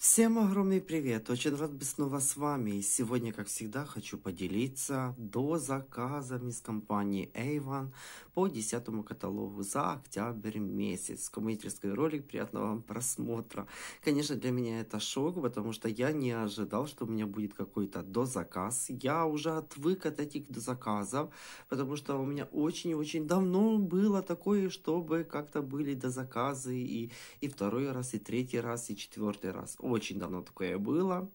Всем огромный привет! Очень рад быть снова с вами. И сегодня, как всегда, хочу поделиться до заказами с компании Avon по 10 каталогу за октябрь месяц. Комментарийский ролик. Приятного вам просмотра. Конечно, для меня это шок, потому что я не ожидал, что у меня будет какой-то дозаказ. Я уже отвык от этих дозаказов, потому что у меня очень-очень давно было такое, чтобы как-то были дозаказы и, и второй раз, и третий раз, и четвертый раз очень давно такое было.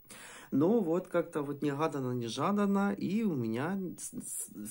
Но вот как-то вот не гадано, не жадано, и у меня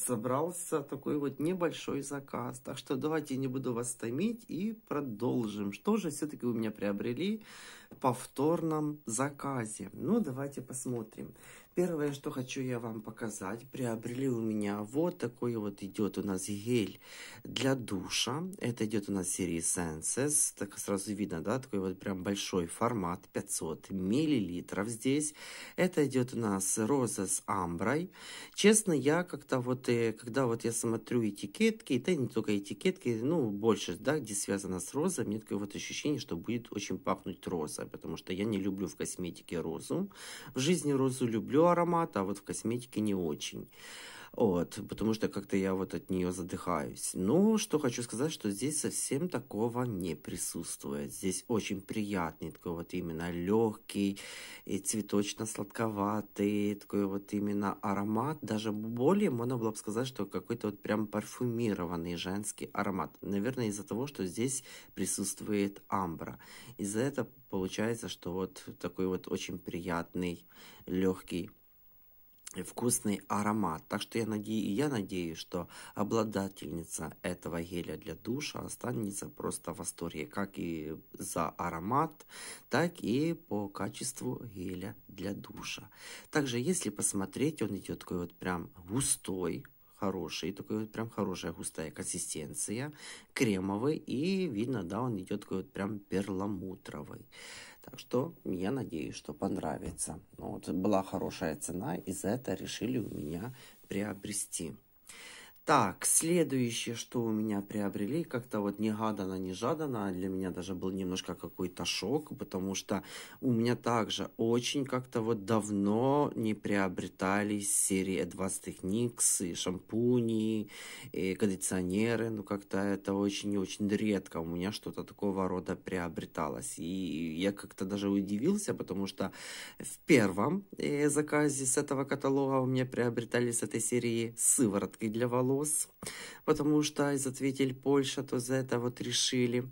собрался такой вот небольшой заказ. Так что давайте не буду вас томить и продолжим. Что же все-таки у меня приобрели в повторном заказе? Ну, давайте посмотрим. Первое, что хочу я вам показать, приобрели у меня вот такой вот идет у нас гель для душа. Это идет у нас серии Senses, так сразу видно, да, такой вот прям большой формат, 500 миллилитров здесь. Это идет у нас роза с амброй. Честно, я как-то вот, э, когда вот я смотрю этикетки, это не только этикетки, ну, больше, да, где связано с розой, мне такое вот ощущение, что будет очень пахнуть роза, потому что я не люблю в косметике розу. В жизни розу люблю, ее аромата, а вот в косметике не очень вот, потому что как-то я вот от нее задыхаюсь. Но что хочу сказать, что здесь совсем такого не присутствует. Здесь очень приятный такой вот именно легкий и цветочно-сладковатый такой вот именно аромат. Даже более можно было бы сказать, что какой-то вот прям парфюмированный женский аромат. Наверное, из-за того, что здесь присутствует амбра. Из-за этого получается, что вот такой вот очень приятный легкий вкусный аромат. Так что я надеюсь, я надеюсь, что обладательница этого геля для душа останется просто в восторге, как и за аромат, так и по качеству геля для душа. Также, если посмотреть, он идет такой вот прям густой, хороший, такой вот прям хорошая густая консистенция, кремовый, и видно, да, он идет такой вот прям перламутровый. Так что я надеюсь, что понравится. Ну вот была хорошая цена, и за это решили у меня приобрести. Так, следующее, что у меня приобрели, как-то вот не гадано, не жадано, а для меня даже был немножко какой-то шок, потому что у меня также очень как-то вот давно не приобретались серии Advanced Techniques, и шампуни, и кондиционеры, ну как-то это очень и очень редко у меня что-то такого рода приобреталось, и я как-то даже удивился, потому что в первом э, заказе с этого каталога у меня приобретались с этой серии сыворотки для волос, волос, потому что из ответили Польша, то за это вот решили.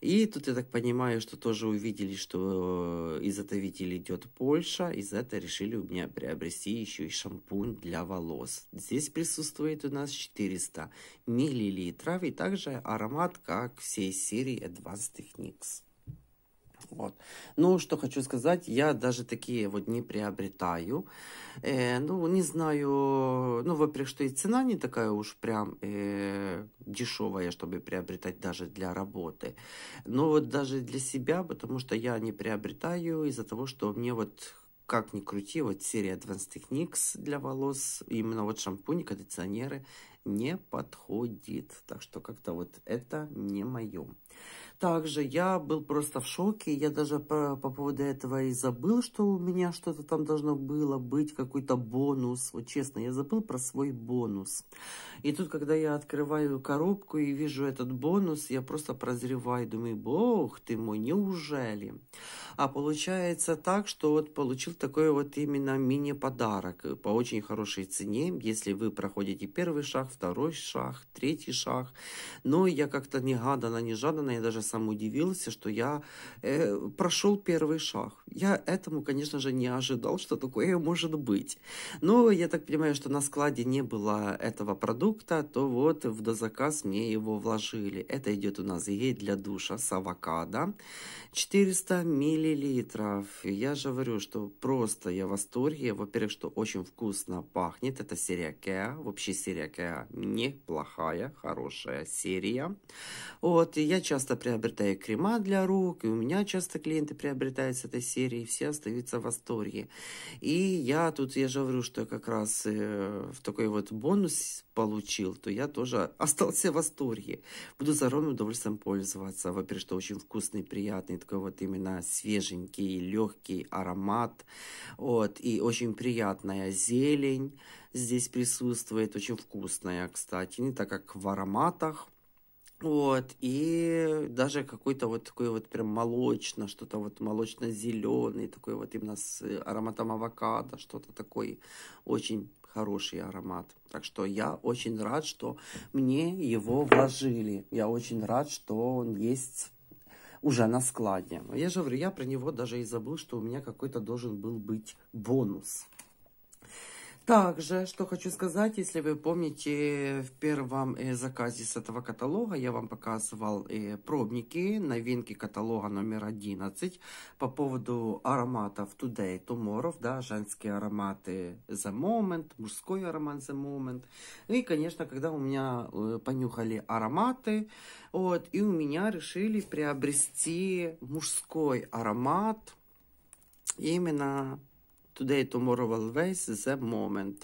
И тут, я так понимаю, что тоже увидели, что э, из ответили идет Польша, и за это решили у меня приобрести еще и шампунь для волос. Здесь присутствует у нас 400 миллилитров, и также аромат, как всей серии Advanced Techniques. Вот. Ну, что хочу сказать, я даже такие вот не приобретаю. Э, ну, не знаю, ну, во-первых, что и цена не такая уж прям э, дешевая, чтобы приобретать даже для работы. Но вот даже для себя, потому что я не приобретаю из-за того, что мне вот как ни крути, вот серия Advanced Techniques для волос, именно вот шампуни, кондиционеры не подходит. Так что как-то вот это не мое. Также я был просто в шоке. Я даже по, по поводу этого и забыл, что у меня что-то там должно было быть, какой-то бонус. Вот честно, я забыл про свой бонус. И тут, когда я открываю коробку и вижу этот бонус, я просто прозреваю, думаю, бог ты мой, неужели? А получается так, что вот получил такой вот именно мини-подарок по очень хорошей цене, если вы проходите первый шаг, второй шаг, третий шаг. Но я как-то не гадана, не жадана, я даже сам удивился, что я э, прошел первый шаг. Я этому, конечно же, не ожидал, что такое может быть. Но я так понимаю, что на складе не было этого продукта, то вот в дозаказ мне его вложили. Это идет у нас ей для душа с авокадо. 400 миллилитров. Я же говорю, что просто я в восторге. Во-первых, что очень вкусно пахнет. Это серия Кеа. Вообще серия Кеа неплохая, хорошая серия. Вот, и я часто приобретаю приобретаю крема для рук, и у меня часто клиенты приобретают с этой серии, и все остаются в восторге. И я тут, я же говорю, что я как раз э, в такой вот бонус получил, то я тоже остался в восторге. Буду с огромным удовольствием пользоваться. Во-первых, что очень вкусный, приятный, такой вот именно свеженький, легкий аромат. Вот, и очень приятная зелень здесь присутствует, очень вкусная, кстати, не так как в ароматах – вот, и даже какой-то вот такой вот прям молочно, что-то вот молочно-зеленый, такой вот именно с э, ароматом авокадо, что-то такой очень хороший аромат. Так что я очень рад, что мне его вложили. Я очень рад, что он есть уже на складе. Я же говорю, я про него даже и забыл, что у меня какой-то должен был быть бонус. Также, что хочу сказать, если вы помните, в первом э, заказе с этого каталога я вам показывал э, пробники, новинки каталога номер 11 по поводу ароматов Today, Tomorrow, да, женские ароматы The Moment, мужской аромат The Moment. И, конечно, когда у меня э, понюхали ароматы, вот, и у меня решили приобрести мужской аромат, именно Today, Tomorrow, Always, The Moment.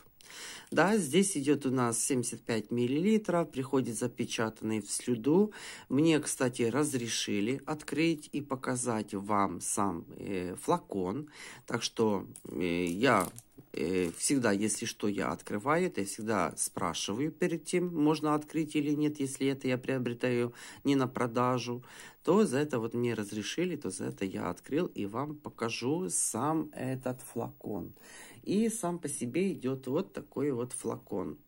Да, здесь идет у нас 75 миллилитров, приходит запечатанный в слюду. Мне, кстати, разрешили открыть и показать вам сам э, флакон. Так что э, я э, всегда, если что, я открываю это, я всегда спрашиваю перед тем, можно открыть или нет, если это я приобретаю не на продажу то за это вот мне разрешили, то за это я открыл и вам покажу сам этот флакон. И сам по себе идет вот такой вот флакон.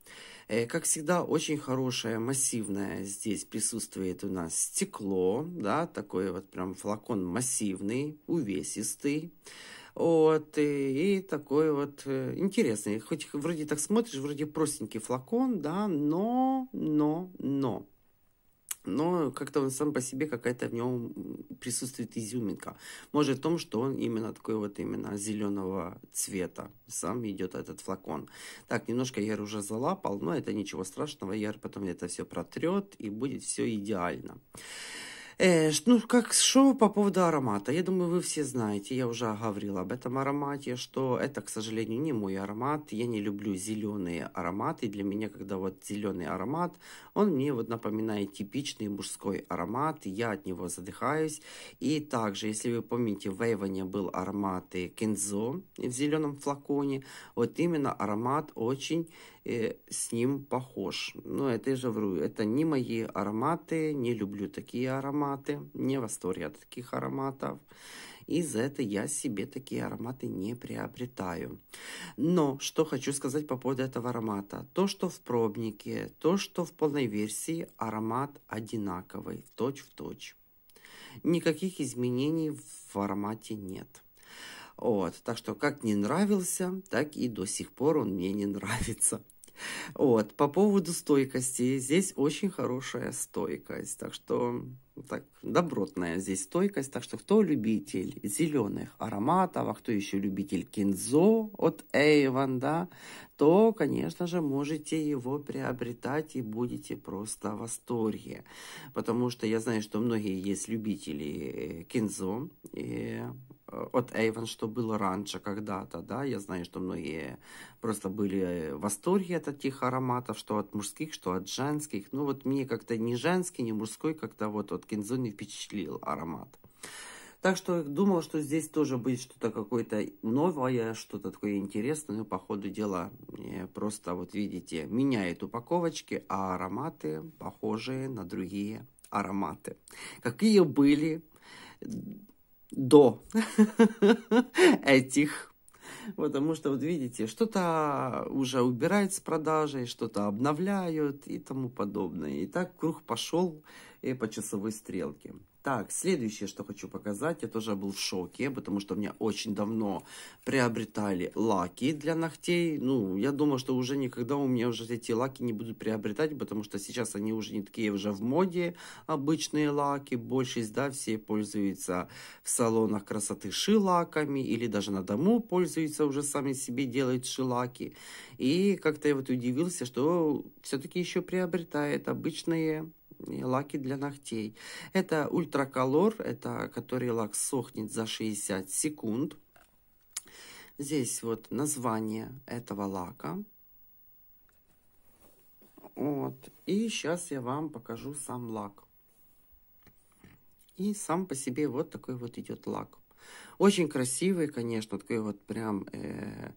Э, как всегда, очень хорошее, массивное здесь присутствует у нас стекло, да, такой вот прям флакон массивный, увесистый. Вот, и, и такой вот э, интересный. Хоть вроде так смотришь, вроде простенький флакон, да, но, но, но но как-то он сам по себе какая-то в нем присутствует изюминка. Может в том, что он именно такой вот именно зеленого цвета. Сам идет этот флакон. Так, немножко яр уже залапал, но это ничего страшного. Яр потом это все протрет и будет все идеально. Э, ну, как что по поводу аромата. Я думаю, вы все знаете, я уже говорила об этом аромате, что это, к сожалению, не мой аромат. Я не люблю зеленые ароматы. для меня, когда вот зеленый аромат, он мне вот напоминает типичный мужской аромат. И я от него задыхаюсь. И также, если вы помните, в Эйвоне был аромат кинзо в зеленом флаконе. Вот именно аромат очень э, с ним похож. Но это я же вру, это не мои ароматы, не люблю такие ароматы, не в восторге от таких ароматов. И за это я себе такие ароматы не приобретаю. Но что хочу сказать по поводу этого аромата. То, что в пробнике, то, что в полной версии, аромат одинаковый, точь в точь. Никаких изменений в аромате нет. Вот, так что как не нравился, так и до сих пор он мне не нравится. Вот. По поводу стойкости. Здесь очень хорошая стойкость. Так что так, добротная здесь стойкость. Так что кто любитель зеленых ароматов, а кто еще любитель кинзо от Эйван, да, то, конечно же, можете его приобретать и будете просто в восторге. Потому что я знаю, что многие есть любители э, кинзо. И от Эйвен, что было раньше когда-то, да, я знаю, что многие просто были в восторге от этих ароматов, что от мужских, что от женских, ну вот мне как-то не женский, не мужской, как-то вот от Кинзо не впечатлил аромат. Так что думал, что здесь тоже будет что-то какое-то новое, что-то такое интересное. Но по ходу дела просто, вот видите, меняет упаковочки, а ароматы похожие на другие ароматы. Какие были, до этих. Потому что, вот видите, что-то уже убирают с продажей что-то обновляют и тому подобное. И так круг пошел э, по часовой стрелке. Так, следующее, что хочу показать, я тоже был в шоке, потому что у меня очень давно приобретали лаки для ногтей. Ну, я думал, что уже никогда у меня уже эти лаки не будут приобретать, потому что сейчас они уже не такие уже в моде, обычные лаки. Большесть, да, все пользуются в салонах красоты шилаками или даже на дому пользуются уже сами себе делают шилаки. И как-то я вот удивился, что все-таки еще приобретает обычные лаки для ногтей. Это ультраколор, это который лак сохнет за 60 секунд. Здесь вот название этого лака. Вот. И сейчас я вам покажу сам лак. И сам по себе вот такой вот идет лак. Очень красивый, конечно, такой вот прям... Э -э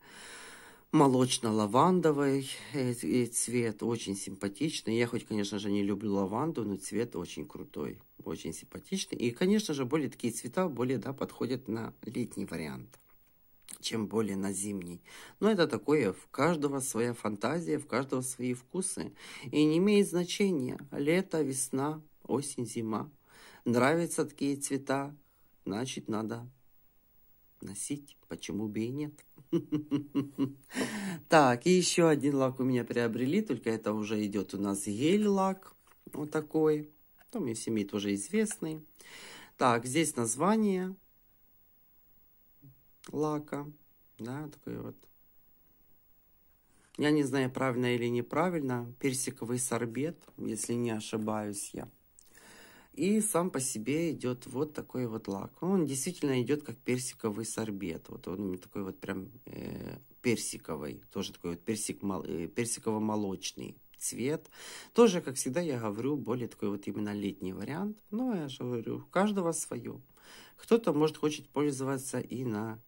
молочно-лавандовый э, цвет, очень симпатичный. Я хоть, конечно же, не люблю лаванду, но цвет очень крутой, очень симпатичный. И, конечно же, более такие цвета более да, подходят на летний вариант чем более на зимний. Но это такое, в каждого своя фантазия, в каждого свои вкусы. И не имеет значения, лето, весна, осень, зима. Нравятся такие цвета, значит, надо носить, почему бы и нет. Так, и еще один лак у меня приобрели, только это уже идет у нас гель-лак. Вот такой. Там и семьи тоже известный. Так, здесь название лака. Да, такой вот. Я не знаю, правильно или неправильно. Персиковый сорбет, если не ошибаюсь я. И сам по себе идет вот такой вот лак. Ну, он действительно идет как персиковый сорбет. Вот он такой вот прям э, персиковый. Тоже такой вот персик, э, персиково-молочный цвет. Тоже, как всегда, я говорю, более такой вот именно летний вариант. Но я же говорю, у каждого свое. Кто-то, может, хочет пользоваться и на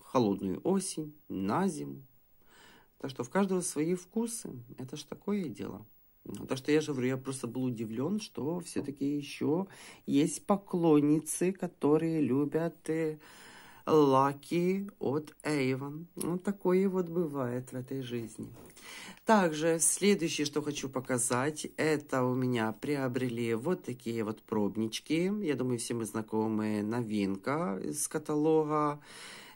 холодную осень, на зиму. Так что в каждого свои вкусы. Это ж такое дело. Так что я же говорю, я просто был удивлен, что все-таки еще есть поклонницы, которые любят э, лаки от Avon. Вот ну, такое вот бывает в этой жизни. Также следующее, что хочу показать, это у меня приобрели вот такие вот пробнички. Я думаю, все мы знакомы новинка из каталога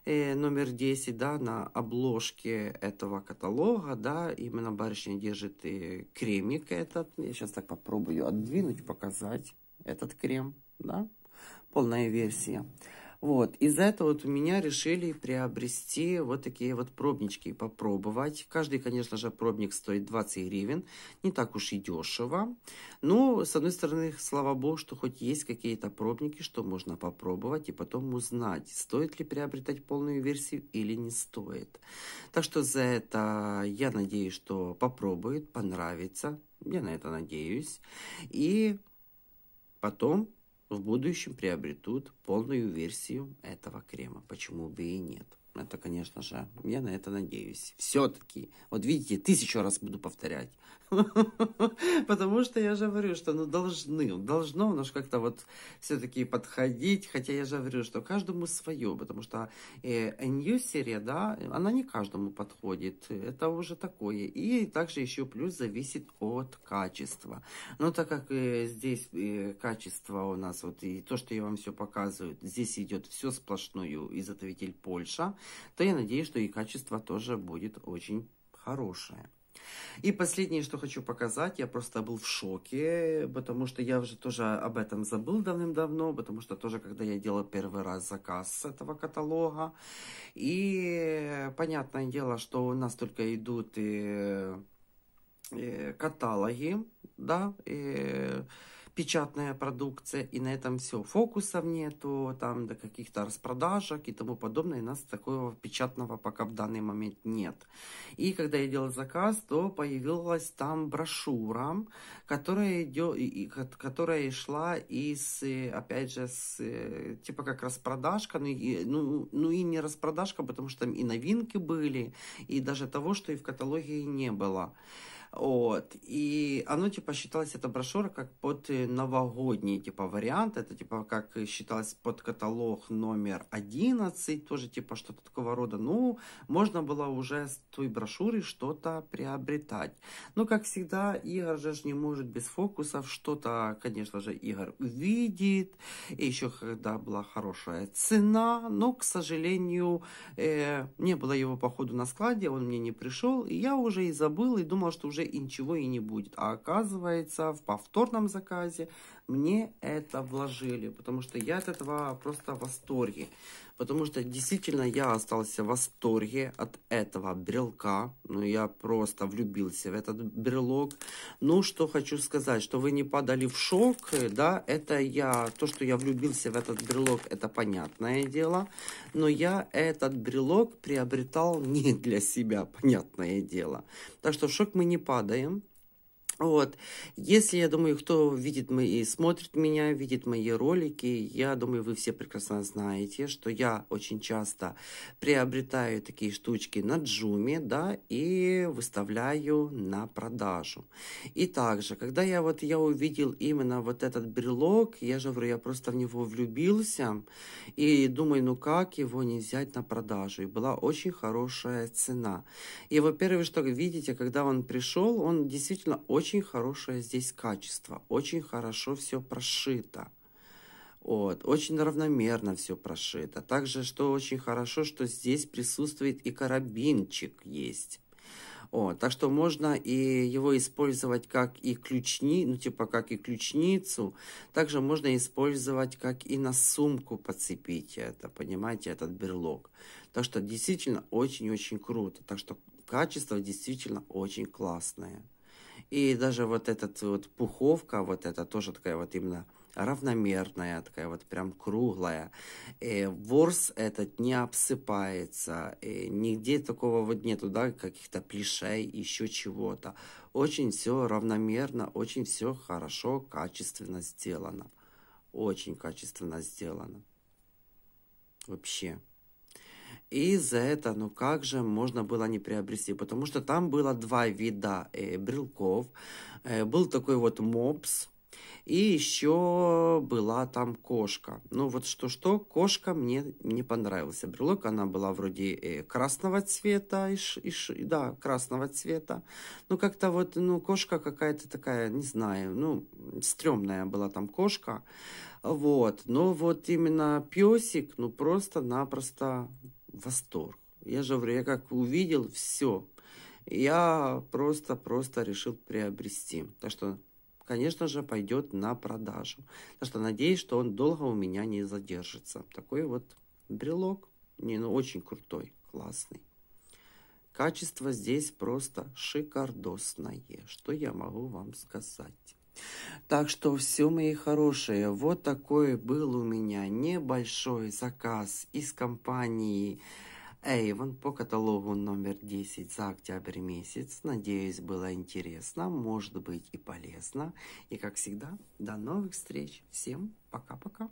Э, номер 10, да, на обложке этого каталога, да, именно барышня держит и э, кремик этот. Я сейчас так попробую отдвинуть, показать этот крем, да, полная версия. Вот, из-за этого вот у меня решили приобрести вот такие вот пробнички и попробовать. Каждый, конечно же, пробник стоит 20 гривен, не так уж и дешево. Но, ну, с одной стороны, слава богу, что хоть есть какие-то пробники, что можно попробовать и потом узнать, стоит ли приобретать полную версию или не стоит. Так что за это я надеюсь, что попробует, понравится. Я на это надеюсь. И потом в будущем приобретут полную версию этого крема. Почему бы и нет? Это, конечно же, я на это надеюсь. Все-таки, вот видите, тысячу раз буду повторять. Потому что я же говорю, что ну должны, должно у нас как-то вот все-таки подходить. Хотя я же говорю, что каждому свое, потому что New э, серия, да, она не каждому подходит. Это уже такое. И также еще плюс зависит от качества. Но так как э, здесь э, качество у нас, вот и то, что я вам все показываю, здесь идет все сплошную изготовитель Польша то я надеюсь, что и качество тоже будет очень хорошее. И последнее, что хочу показать, я просто был в шоке, потому что я уже тоже об этом забыл давным-давно, потому что тоже, когда я делал первый раз заказ с этого каталога, и понятное дело, что у нас только идут и, э, и э, каталоги, да, и, печатная продукция, и на этом все. Фокусов нету, там до каких-то распродажек и тому подобное. И у нас такого печатного пока в данный момент нет. И когда я делала заказ, то появилась там брошюра, которая, идет, и, которая шла из, э, опять же, с, э, типа как распродажка, ну и, ну, ну и не распродажка, потому что там и новинки были, и даже того, что и в каталоге не было. Вот. И оно, типа, считалось, эта брошюра, как под э, новогодний, типа, вариант. Это, типа, как считалось под каталог номер 11, тоже, типа, что-то такого рода. Ну, можно было уже с той брошюры что-то приобретать. Но, как всегда, Игорь же не может без фокусов. Что-то, конечно же, Игорь увидит. И еще когда была хорошая цена. Но, к сожалению, э, не было его походу на складе, он мне не пришел. И я уже и забыл, и думал, что уже уже и ничего и не будет. А оказывается, в повторном заказе мне это вложили, потому что я от этого просто в восторге потому что действительно я остался в восторге от этого брелка. Ну, я просто влюбился в этот брелок. Ну, что хочу сказать, что вы не падали в шок, да, это я, то, что я влюбился в этот брелок, это понятное дело, но я этот брелок приобретал не для себя, понятное дело. Так что в шок мы не падаем. Вот. Если, я думаю, кто видит мои, смотрит меня, видит мои ролики, я думаю, вы все прекрасно знаете, что я очень часто приобретаю такие штучки на джуме, да, и выставляю на продажу. И также, когда я вот, я увидел именно вот этот брелок, я же говорю, я просто в него влюбился, и думаю, ну как его не взять на продажу? И была очень хорошая цена. И, во-первых, что видите, когда он пришел, он действительно очень очень хорошее здесь качество, очень хорошо все прошито. Вот. Очень равномерно все прошито. Также, что очень хорошо, что здесь присутствует и карабинчик есть. Вот. Так что можно и его использовать как и ключни, ну типа как и ключницу. Также можно использовать как и на сумку подцепить это, понимаете, этот берлог. Так что действительно очень-очень круто. Так что качество действительно очень классное. И даже вот этот вот пуховка, вот это тоже такая вот именно равномерная, такая вот прям круглая. И э, ворс этот не обсыпается, и э, нигде такого вот нету, да, каких-то плешей, еще чего-то. Очень все равномерно, очень все хорошо, качественно сделано. Очень качественно сделано. Вообще. И за это, ну как же можно было не приобрести? Потому что там было два вида э, брелков. Э, был такой вот мопс. И еще была там кошка. Ну вот что-что, кошка мне не понравился. Брелок, она была вроде э, красного цвета, и, ш, и, да, красного цвета. Ну как-то вот, ну кошка какая-то такая, не знаю, ну стрёмная была там кошка. Вот, но вот именно песик, ну просто-напросто восторг. Я же говорю, я как увидел все, я просто-просто решил приобрести. Так что, конечно же, пойдет на продажу. Так что надеюсь, что он долго у меня не задержится. Такой вот брелок. Не, ну очень крутой, классный. Качество здесь просто шикардосное. Что я могу вам сказать? Так что все, мои хорошие, вот такой был у меня небольшой заказ из компании Эйвен по каталогу номер 10 за октябрь месяц. Надеюсь, было интересно, может быть и полезно. И как всегда, до новых встреч. Всем пока-пока.